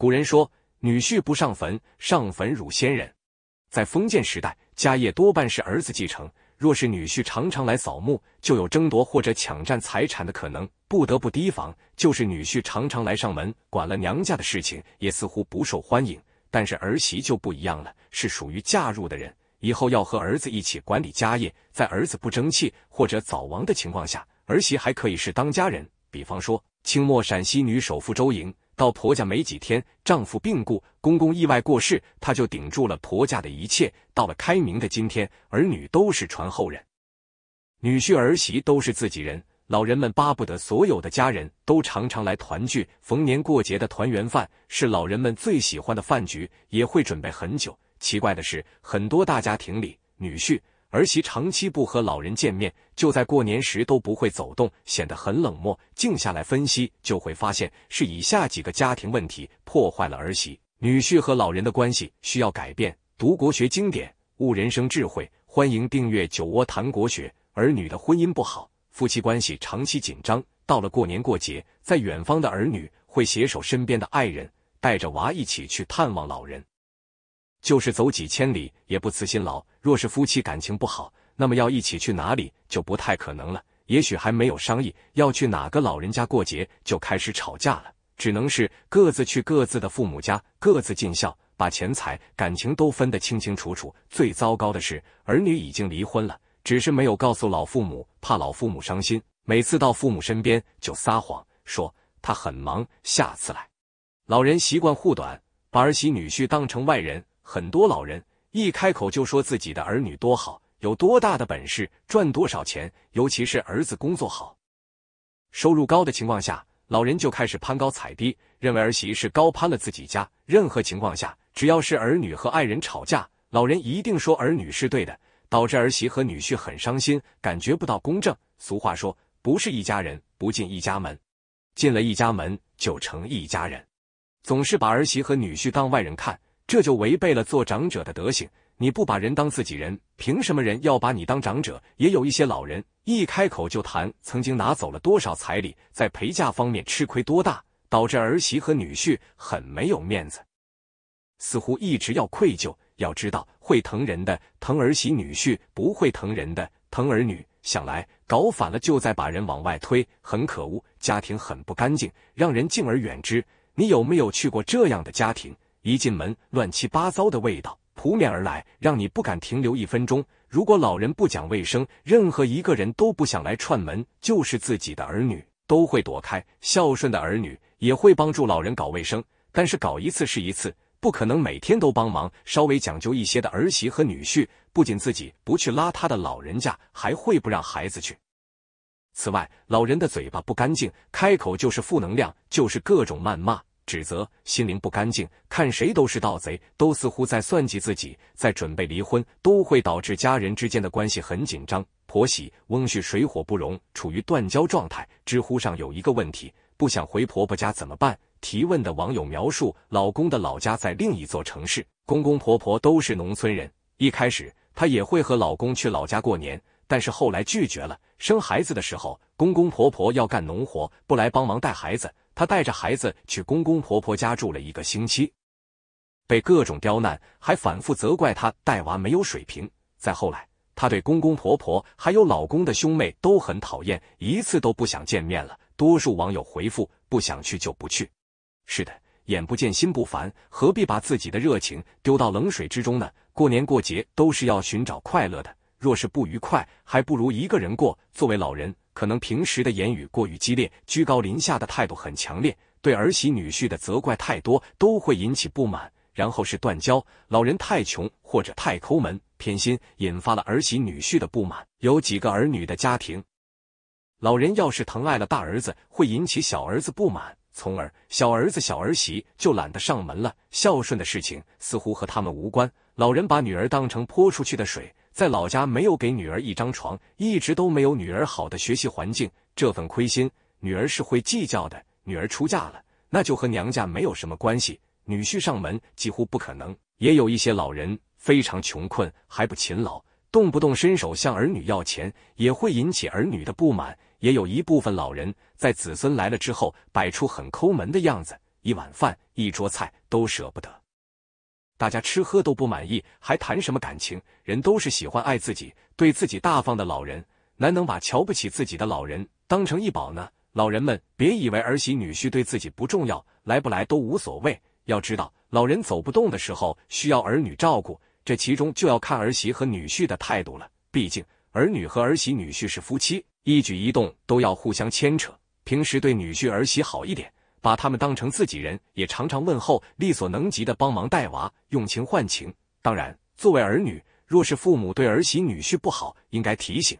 古人说：“女婿不上坟，上坟辱先人。”在封建时代，家业多半是儿子继承。若是女婿常常来扫墓，就有争夺或者抢占财产的可能，不得不提防。就是女婿常常来上门，管了娘家的事情，也似乎不受欢迎。但是儿媳就不一样了，是属于嫁入的人，以后要和儿子一起管理家业。在儿子不争气或者早亡的情况下，儿媳还可以是当家人。比方说，清末陕西女首富周莹。到婆家没几天，丈夫病故，公公意外过世，她就顶住了婆家的一切。到了开明的今天，儿女都是传后人，女婿儿媳都是自己人，老人们巴不得所有的家人都常常来团聚。逢年过节的团圆饭是老人们最喜欢的饭局，也会准备很久。奇怪的是，很多大家庭里，女婿。儿媳长期不和老人见面，就在过年时都不会走动，显得很冷漠。静下来分析，就会发现是以下几个家庭问题破坏了儿媳、女婿和老人的关系，需要改变。读国学经典，悟人生智慧，欢迎订阅《酒窝谈国学》。儿女的婚姻不好，夫妻关系长期紧张，到了过年过节，在远方的儿女会携手身边的爱人，带着娃一起去探望老人。就是走几千里也不辞辛劳。若是夫妻感情不好，那么要一起去哪里就不太可能了。也许还没有商议要去哪个老人家过节，就开始吵架了。只能是各自去各自的父母家，各自尽孝，把钱财、感情都分得清清楚楚。最糟糕的是，儿女已经离婚了，只是没有告诉老父母，怕老父母伤心。每次到父母身边，就撒谎说他很忙，下次来。老人习惯护短，把儿媳女婿当成外人。很多老人一开口就说自己的儿女多好，有多大的本事，赚多少钱，尤其是儿子工作好，收入高的情况下，老人就开始攀高踩低，认为儿媳是高攀了自己家。任何情况下，只要是儿女和爱人吵架，老人一定说儿女是对的，导致儿媳和女婿很伤心，感觉不到公正。俗话说，不是一家人不进一家门，进了一家门就成一家人，总是把儿媳和女婿当外人看。这就违背了做长者的德行。你不把人当自己人，凭什么人要把你当长者？也有一些老人一开口就谈曾经拿走了多少彩礼，在陪嫁方面吃亏多大，导致儿媳和女婿很没有面子，似乎一直要愧疚。要知道，会疼人的疼儿媳女婿，不会疼人的疼儿女。想来搞反了，就在把人往外推，很可恶，家庭很不干净，让人敬而远之。你有没有去过这样的家庭？一进门，乱七八糟的味道扑面而来，让你不敢停留一分钟。如果老人不讲卫生，任何一个人都不想来串门，就是自己的儿女都会躲开。孝顺的儿女也会帮助老人搞卫生，但是搞一次是一次，不可能每天都帮忙。稍微讲究一些的儿媳和女婿，不仅自己不去拉他的老人家，还会不让孩子去。此外，老人的嘴巴不干净，开口就是负能量，就是各种谩骂。指责心灵不干净，看谁都是盗贼，都似乎在算计自己，在准备离婚，都会导致家人之间的关系很紧张，婆媳、翁婿水火不容，处于断交状态。知乎上有一个问题：不想回婆婆家怎么办？提问的网友描述，老公的老家在另一座城市，公公婆婆都是农村人。一开始她也会和老公去老家过年，但是后来拒绝了。生孩子的时候，公公婆婆要干农活，不来帮忙带孩子。她带着孩子去公公婆婆家住了一个星期，被各种刁难，还反复责怪她带娃没有水平。再后来，她对公公婆婆还有老公的兄妹都很讨厌，一次都不想见面了。多数网友回复：不想去就不去。是的，眼不见心不烦，何必把自己的热情丢到冷水之中呢？过年过节都是要寻找快乐的，若是不愉快，还不如一个人过。作为老人。可能平时的言语过于激烈，居高临下的态度很强烈，对儿媳女婿的责怪太多，都会引起不满，然后是断交。老人太穷或者太抠门、偏心，引发了儿媳女婿的不满。有几个儿女的家庭，老人要是疼爱了大儿子，会引起小儿子不满，从而小儿子小儿媳就懒得上门了。孝顺的事情似乎和他们无关，老人把女儿当成泼出去的水。在老家没有给女儿一张床，一直都没有女儿好的学习环境，这份亏心，女儿是会计较的。女儿出嫁了，那就和娘家没有什么关系，女婿上门几乎不可能。也有一些老人非常穷困，还不勤劳，动不动伸手向儿女要钱，也会引起儿女的不满。也有一部分老人在子孙来了之后，摆出很抠门的样子，一碗饭一桌菜都舍不得。大家吃喝都不满意，还谈什么感情？人都是喜欢爱自己，对自己大方的老人，难能把瞧不起自己的老人当成一宝呢？老人们别以为儿媳女婿对自己不重要，来不来都无所谓。要知道，老人走不动的时候需要儿女照顾，这其中就要看儿媳和女婿的态度了。毕竟儿女和儿媳女婿是夫妻，一举一动都要互相牵扯。平时对女婿儿媳好一点。把他们当成自己人，也常常问候，力所能及的帮忙带娃，用情换情。当然，作为儿女，若是父母对儿媳女婿不好，应该提醒，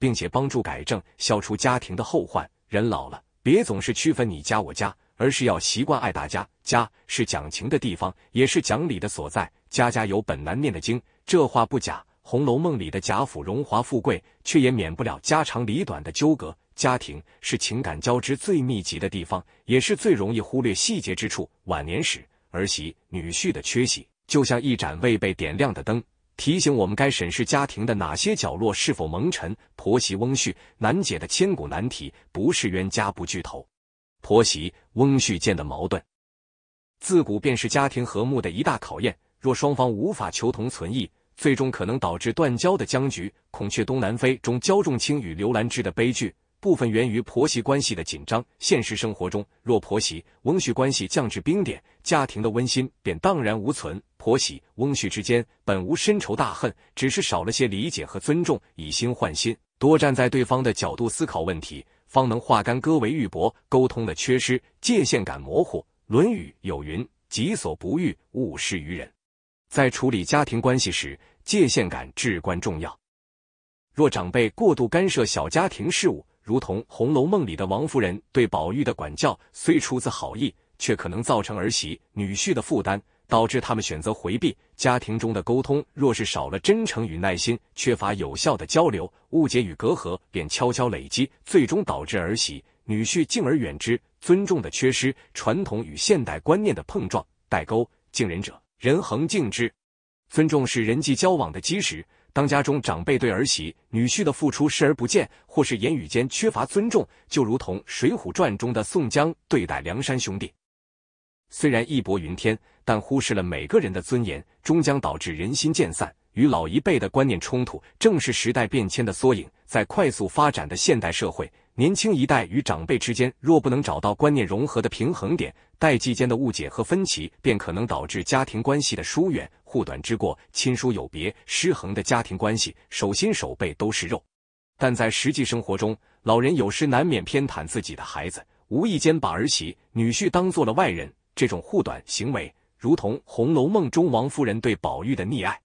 并且帮助改正，消除家庭的后患。人老了，别总是区分你家我家，而是要习惯爱大家。家是讲情的地方，也是讲理的所在。家家有本难念的经，这话不假。《红楼梦》里的贾府荣华富贵，却也免不了家长里短的纠葛。家庭是情感交织最密集的地方，也是最容易忽略细节之处。晚年时，儿媳、女婿的缺席，就像一盏未被点亮的灯，提醒我们该审视家庭的哪些角落是否蒙尘。婆媳翁婿难解的千古难题，不是冤家不聚头。婆媳翁婿间的矛盾，自古便是家庭和睦的一大考验。若双方无法求同存异，最终可能导致断交的僵局。《孔雀东南飞》中焦仲卿与刘兰芝的悲剧。部分源于婆媳关系的紧张。现实生活中，若婆媳、翁婿关系降至冰点，家庭的温馨便荡然无存。婆媳、翁婿之间本无深仇大恨，只是少了些理解和尊重，以心换心，多站在对方的角度思考问题，方能化干戈为玉帛。沟通的缺失，界限感模糊。《论语》有云：“己所不欲，勿施于人。”在处理家庭关系时，界限感至关重要。若长辈过度干涉小家庭事务，如同《红楼梦》里的王夫人对宝玉的管教，虽出自好意，却可能造成儿媳、女婿的负担，导致他们选择回避。家庭中的沟通若是少了真诚与耐心，缺乏有效的交流，误解与隔阂便悄悄累积，最终导致儿媳、女婿敬而远之。尊重的缺失，传统与现代观念的碰撞，代沟。敬人者，人恒敬之。尊重是人际交往的基石。当家中长辈对儿媳、女婿的付出视而不见，或是言语间缺乏尊重，就如同《水浒传》中的宋江对待梁山兄弟，虽然义薄云天，但忽视了每个人的尊严，终将导致人心渐散。与老一辈的观念冲突，正是时代变迁的缩影。在快速发展的现代社会，年轻一代与长辈之间若不能找到观念融合的平衡点，代际间的误解和分歧，便可能导致家庭关系的疏远、护短之过、亲疏有别、失衡的家庭关系。手心手背都是肉，但在实际生活中，老人有时难免偏袒自己的孩子，无意间把儿媳、女婿当做了外人。这种护短行为，如同《红楼梦》中王夫人对宝玉的溺爱，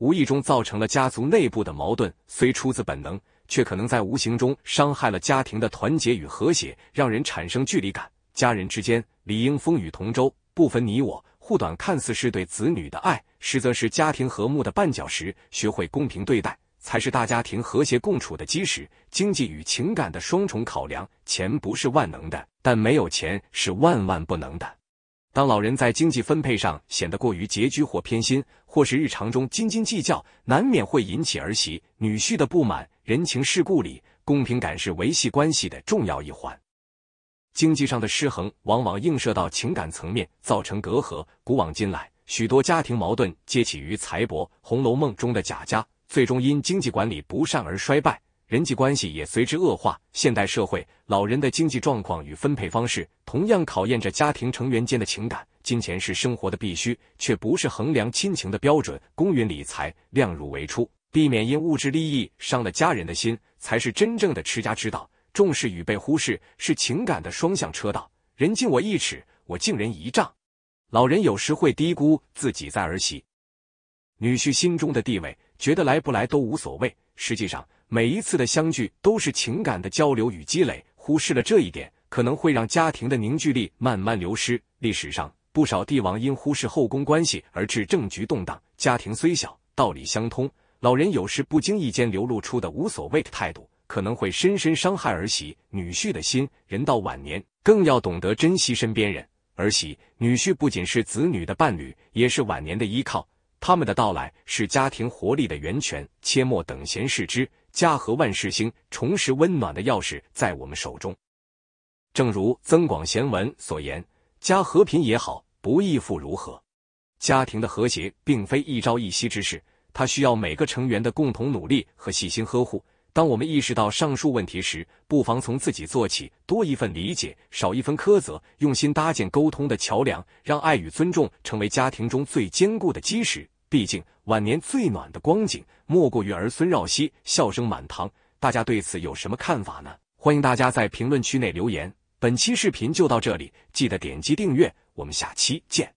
无意中造成了家族内部的矛盾。虽出自本能，却可能在无形中伤害了家庭的团结与和谐，让人产生距离感。家人之间。理应风雨同舟，不分你我。护短看似是对子女的爱，实则是家庭和睦的绊脚石。学会公平对待，才是大家庭和谐共处的基石。经济与情感的双重考量，钱不是万能的，但没有钱是万万不能的。当老人在经济分配上显得过于拮据或偏心，或是日常中斤斤计较，难免会引起儿媳、女婿的不满。人情世故里，公平感是维系关系的重要一环。经济上的失衡往往映射到情感层面，造成隔阂。古往今来，许多家庭矛盾皆起于财帛。《红楼梦》中的贾家，最终因经济管理不善而衰败，人际关系也随之恶化。现代社会，老人的经济状况与分配方式，同样考验着家庭成员间的情感。金钱是生活的必须，却不是衡量亲情的标准。公允理财，量入为出，避免因物质利益伤了家人的心，才是真正的持家之道。重视与被忽视是情感的双向车道，人敬我一尺，我敬人一丈。老人有时会低估自己在儿媳、女婿心中的地位，觉得来不来都无所谓。实际上，每一次的相聚都是情感的交流与积累，忽视了这一点，可能会让家庭的凝聚力慢慢流失。历史上，不少帝王因忽视后宫关系而致政局动荡。家庭虽小，道理相通。老人有时不经意间流露出的无所谓的态度。可能会深深伤害儿媳、女婿的心。人到晚年，更要懂得珍惜身边人。儿媳、女婿不仅是子女的伴侣，也是晚年的依靠。他们的到来是家庭活力的源泉，切莫等闲视之。家和万事兴，重拾温暖的钥匙在我们手中。正如《增广贤文》所言：“家和贫也好，不义富如何？”家庭的和谐并非一朝一夕之事，它需要每个成员的共同努力和细心呵护。当我们意识到上述问题时，不妨从自己做起，多一份理解，少一分苛责，用心搭建沟通的桥梁，让爱与尊重成为家庭中最坚固的基石。毕竟，晚年最暖的光景，莫过于儿孙绕膝，笑声满堂。大家对此有什么看法呢？欢迎大家在评论区内留言。本期视频就到这里，记得点击订阅，我们下期见。